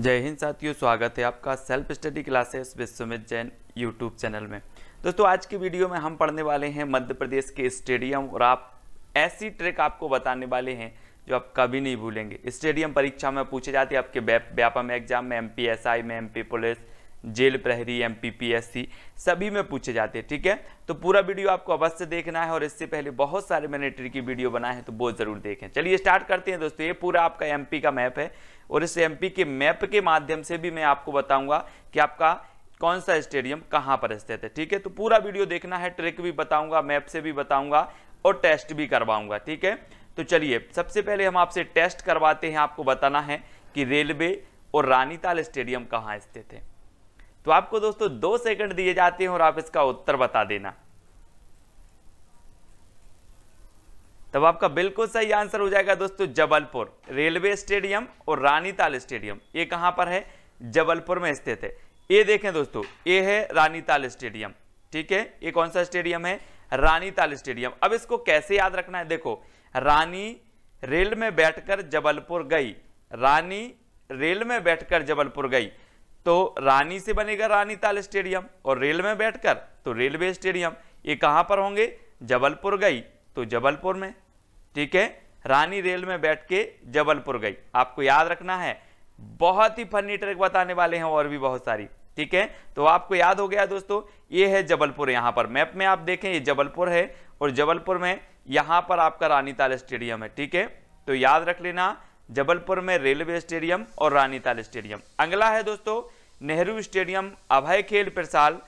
जय हिंद साथियों स्वागत है आपका self study classes Vishwamit Jain YouTube channel में दोस्तों आज की वीडियो में हम पढ़ने वाले हैं मध्य प्रदेश के स्टेडियम और आप ऐसी ट्रिक आपको बताने वाले हैं जो आप कभी नहीं भूलेंगे स्टेडियम परीक्षा में पूछे जाते हैं आपके व्यापम एग्जाम में एम में एम पुलिस जेल प्रहरी एम सभी में पूछे जाते हैं ठीक है तो पूरा वीडियो आपको अवश्य देखना है और इससे पहले बहुत सारे मैंने ट्रिकी वीडियो बनाए हैं तो वो ज़रूर देखें चलिए स्टार्ट करते हैं दोस्तों ये पूरा आपका एम का मैप है और इस एमपी के मैप के माध्यम से भी मैं आपको बताऊंगा कि आपका कौन सा स्टेडियम कहाँ पर स्थित है ठीक है तो पूरा वीडियो देखना है ट्रिक भी बताऊंगा मैप से भी बताऊंगा और टेस्ट भी करवाऊंगा ठीक है तो चलिए सबसे पहले हम आपसे टेस्ट करवाते हैं आपको बताना है कि रेलवे और रानीताल स्टेडियम कहाँ स्थित है तो आपको दोस्तों दो सेकंड दिए जाते हैं और आप इसका उत्तर बता देना तब आपका बिल्कुल सही आंसर हो जाएगा दोस्तों जबलपुर रेलवे स्टेडियम और रानीताल स्टेडियम ये कहां पर है जबलपुर में स्थित है ये देखें दोस्तों ये है रानीताल स्टेडियम ठीक है ये कौन सा स्टेडियम है रानीताल स्टेडियम अब इसको कैसे याद रखना है देखो रानी रेल में बैठकर जबलपुर गई रानी रेल में बैठकर जबलपुर गई तो रानी से बनेगा रानीताल स्टेडियम और रेल में बैठकर तो रेलवे स्टेडियम ये कहां पर होंगे जबलपुर गई तो जबलपुर में ठीक है रानी रेल में बैठ के जबलपुर गई आपको याद रखना है बहुत ही फनी ट्रिक बताने वाले हैं और भी बहुत सारी ठीक है तो आपको याद हो गया दोस्तों ये है जबलपुर यहां पर मैप में आप देखें ये जबलपुर है और जबलपुर में यहां पर आपका रानीताल स्टेडियम है ठीक है तो याद रख लेना जबलपुर में रेलवे स्टेडियम और रानीताल स्टेडियम अगला है दोस्तों नेहरू स्टेडियम अभय खेल प्रसाल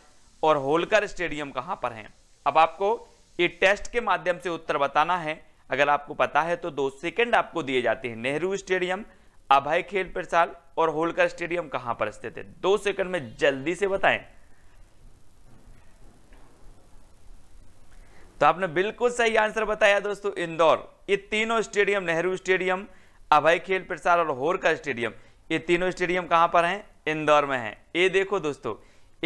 और होलकर स्टेडियम कहां पर है अब आपको ये टेस्ट के माध्यम से उत्तर बताना है अगर आपको पता है तो दो सेकंड आपको दिए जाते हैं नेहरू स्टेडियम अभय खेल प्रसाल और होलकर स्टेडियम कहां पर स्थित है दो सेकंड में जल्दी से बताएं तो आपने बिल्कुल सही आंसर बताया दोस्तों इंदौर ये तीनों स्टेडियम नेहरू स्टेडियम अभय खेल प्रसार और होलकर स्टेडियम ये तीनों स्टेडियम कहां पर हैं इंदौर में हैं ये देखो दोस्तों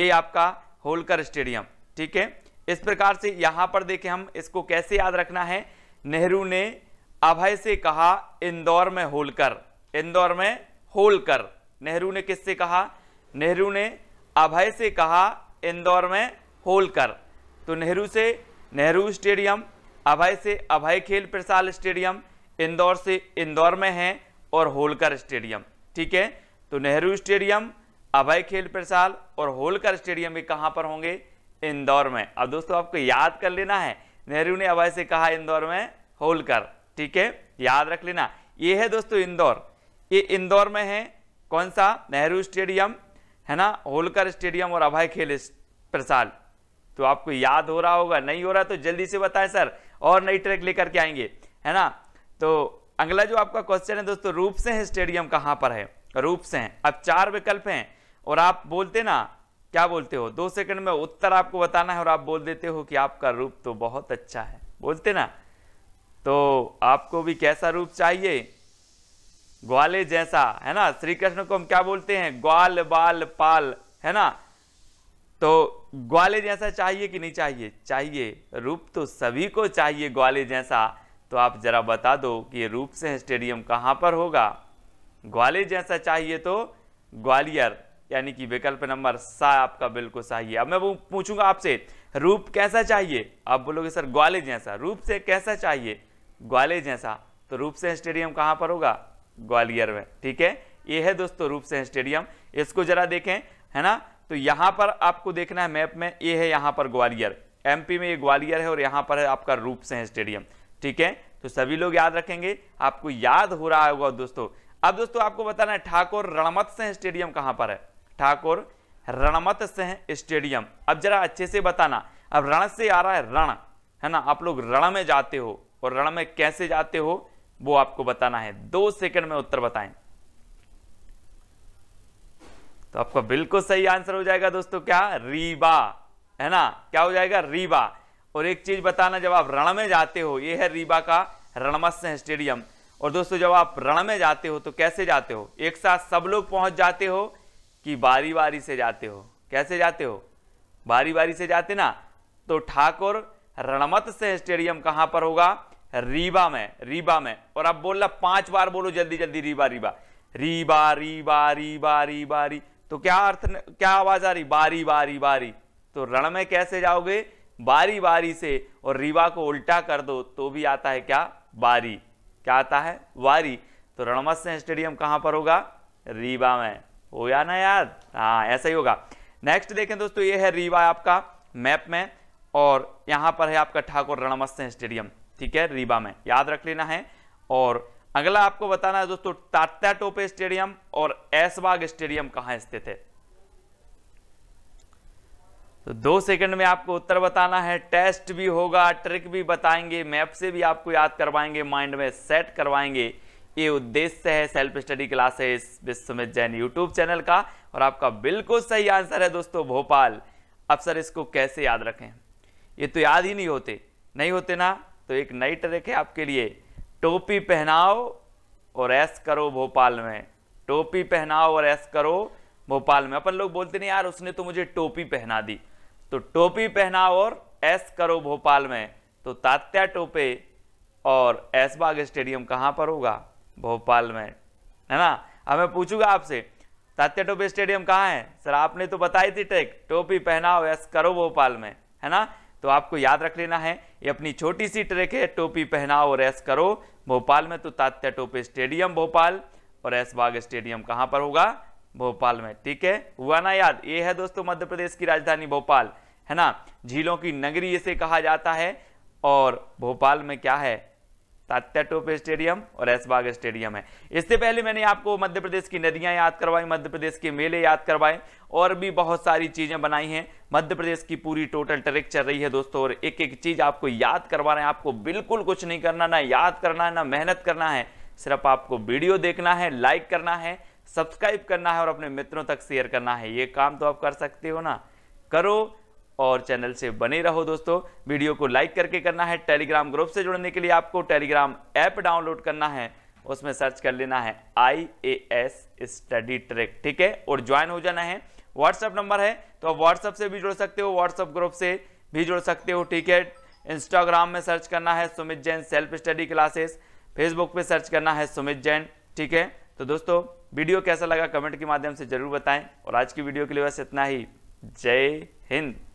ये आपका होलकर स्टेडियम ठीक है इस प्रकार से यहां पर देखें हम इसको कैसे याद रखना है नेहरू ने अभय से कहा इंदौर में होलकर इंदौर में होलकर नेहरू ने किससे कहा नेहरू ने अभय से कहा इंदौर में होलकर तो नेहरू से नेहरू स्टेडियम अभय से अभय खेल प्रसाल स्टेडियम इंदौर से इंदौर में है और होलकर स्टेडियम ठीक है तो नेहरू स्टेडियम अभय खेल प्रसाल और होलकर स्टेडियम भी कहाँ पर होंगे इंदौर में अब दोस्तों आपको याद कर लेना है नेहरू ने अभय से कहा इंदौर में होलकर ठीक है याद रख लेना ये है दोस्तों इंदौर ये इंदौर में है कौन सा नेहरू स्टेडियम है ना होलकर स्टेडियम और अभय खेल प्रसाद तो आपको याद हो रहा होगा नहीं हो रहा तो जल्दी से बताएं सर और नई ट्रैक लेकर के आएंगे है ना तो अगला जो आपका क्वेश्चन है दोस्तों रूप से है स्टेडियम कहाँ पर है रूप से है अब चार विकल्प हैं और आप बोलते ना क्या बोलते हो दो सेकंड में उत्तर आपको बताना है और आप बोल देते हो कि आपका रूप तो बहुत अच्छा है बोलते ना तो आपको भी कैसा रूप चाहिए ग्वाले जैसा है ना श्री कृष्ण को हम क्या बोलते हैं ग्वाल बाल पाल है ना तो ग्वाले जैसा चाहिए कि नहीं चाहिए चाहिए रूप तो सभी को चाहिए ग्वाले जैसा तो आप जरा बता दो कि ये रूप से स्टेडियम कहाँ पर होगा ग्वाले जैसा चाहिए तो ग्वालियर यानी कि विकल्प नंबर सा आपका बिल्कुल सही है अब मैं वो पूछूंगा आपसे रूप कैसा चाहिए आप बोलोगे सर ग्वाले जैसा रूप से कैसा चाहिए ग्वाले जैसा तो रूप से स्टेडियम कहाँ पर होगा ग्वालियर में ठीक है ये है दोस्तों रूप से स्टेडियम इसको जरा देखें है ना तो यहाँ पर आपको देखना है मैप में ये है यहाँ पर ग्वालियर एमपी में ये ग्वालियर है और यहाँ पर है आपका रूप से स्टेडियम ठीक है तो सभी लोग याद रखेंगे आपको याद हो रहा होगा दोस्तों अब दोस्तों आपको बताना है ठाकुर रणमत से स्टेडियम कहाँ पर है ठाकुर रणमत सिंह स्टेडियम अब जरा अच्छे से बताना अब रण से आ रहा है रण है ना आप लोग रण में जाते हो और रण में कैसे जाते हो वो आपको बताना है दो सेकंड में उत्तर बताएं तो आपका बिल्कुल सही आंसर हो जाएगा दोस्तों क्या रीबा है ना क्या हो जाएगा रीबा और एक चीज बताना जब आप रण में जाते हो ये है रीबा का रणमत सिंह स्टेडियम और दोस्तों जब आप रण में जाते हो तो कैसे जाते हो एक साथ सब लोग पहुंच जाते हो कि बारी बारी से जाते हो कैसे जाते हो बारी बारी से जाते ना तो ठाकुर रणमत से स्टेडियम कहां पर होगा रीबा में रीबा में और अब बोल रहा पांच बार बोलो जल्दी जल्दी रीबा रीबा रीबा रीबा रीबा रीबा री तो क्या अर्थ क्या आवाज आ रही बारी बारी बारी तो रण में कैसे जाओगे बारी बारी से और रीवा को उल्टा कर दो तो भी आता है क्या बारी क्या आता है वारी तो रणमत से स्टेडियम कहां पर होगा रीवा में हो या ना यार हाँ ऐसा ही होगा नेक्स्ट देखें दोस्तों ये है रीवा आपका मैप में और यहाँ पर है आपका ठाकुर रणमस्त स्टेडियम ठीक है रीवा में याद रख लेना है और अगला आपको बताना है दोस्तों तात्या टोपे स्टेडियम और ऐसबाग स्टेडियम कहाँ स्थित है तो दो सेकंड में आपको उत्तर बताना है टेस्ट भी होगा ट्रिक भी बताएंगे मैप से भी आपको याद करवाएंगे माइंड में सेट करवाएंगे ये उद्देश्य है self study classes Vishwamit Jain YouTube channel का और आपका बिल्कुल सही आंसर है दोस्तों भोपाल अब सर इसको कैसे याद रखें ये तो याद ही नहीं होते नहीं होते ना तो एक नई ट्रिक है आपके लिए टोपी पहनाओ और ऐस करो भोपाल में टोपी पहनाओ और ऐस करो भोपाल में अपन लोग बोलते नहीं यार उसने तो मुझे टोपी पहना दी तो टोपी पहनाओ और ऐस करो भोपाल में तो तात्या टोपे और ऐसबाग स्टेडियम कहाँ पर होगा भोपाल में है ना अब मैं पूछूंगा आपसे तात्या टोपे स्टेडियम कहाँ है सर आपने तो बताई थी टेक टोपी पहनाओ यस करो भोपाल में है ना तो आपको याद रख लेना है ये अपनी छोटी सी ट्रेक है टोपी पहनाओ और ऐस करो भोपाल में तो तात्या टोपी स्टेडियम भोपाल और एस बाग स्टेडियम कहाँ पर होगा भोपाल में ठीक है हुआ ना याद ये है दोस्तों मध्य प्रदेश की राजधानी भोपाल है ना झीलों की नगरी इसे कहा जाता है और भोपाल में क्या है तात्या टोपे स्टेडियम और ऐसबाग स्टेडियम है इससे पहले मैंने आपको मध्य प्रदेश की नदियां याद करवाई मध्य प्रदेश के मेले याद करवाए और भी बहुत सारी चीज़ें बनाई हैं मध्य प्रदेश की पूरी टोटल ट्रैक चल रही है दोस्तों और एक एक चीज़ आपको याद करवा रहे हैं आपको बिल्कुल कुछ नहीं करना ना याद करना है ना मेहनत करना है सिर्फ आपको वीडियो देखना है लाइक करना है सब्सक्राइब करना है और अपने मित्रों तक शेयर करना है ये काम तो आप कर सकते हो ना करो और चैनल से बने रहो दोस्तों वीडियो को लाइक करके करना है टेलीग्राम ग्रुप से जुड़ने के लिए आपको टेलीग्राम ऐप डाउनलोड करना है उसमें सर्च कर लेना है I A S study track ठीक है और ज्वाइन हो जाना है व्हाट्सअप नंबर है तो आप व्हाट्सअप से भी जुड़ सकते हो व्हाट्सअप ग्रुप से भी जुड़ सकते हो ठीक है इंस्टाग्राम में सर्च करना है Sumit Jain self study classes Facebook पे सर्च करना है सुमित जैन ठीक है तो दोस्तों वीडियो कैसा लगा कमेंट के माध्यम से ज़रूर बताएं और आज की वीडियो के लिए बस इतना ही जय हिंद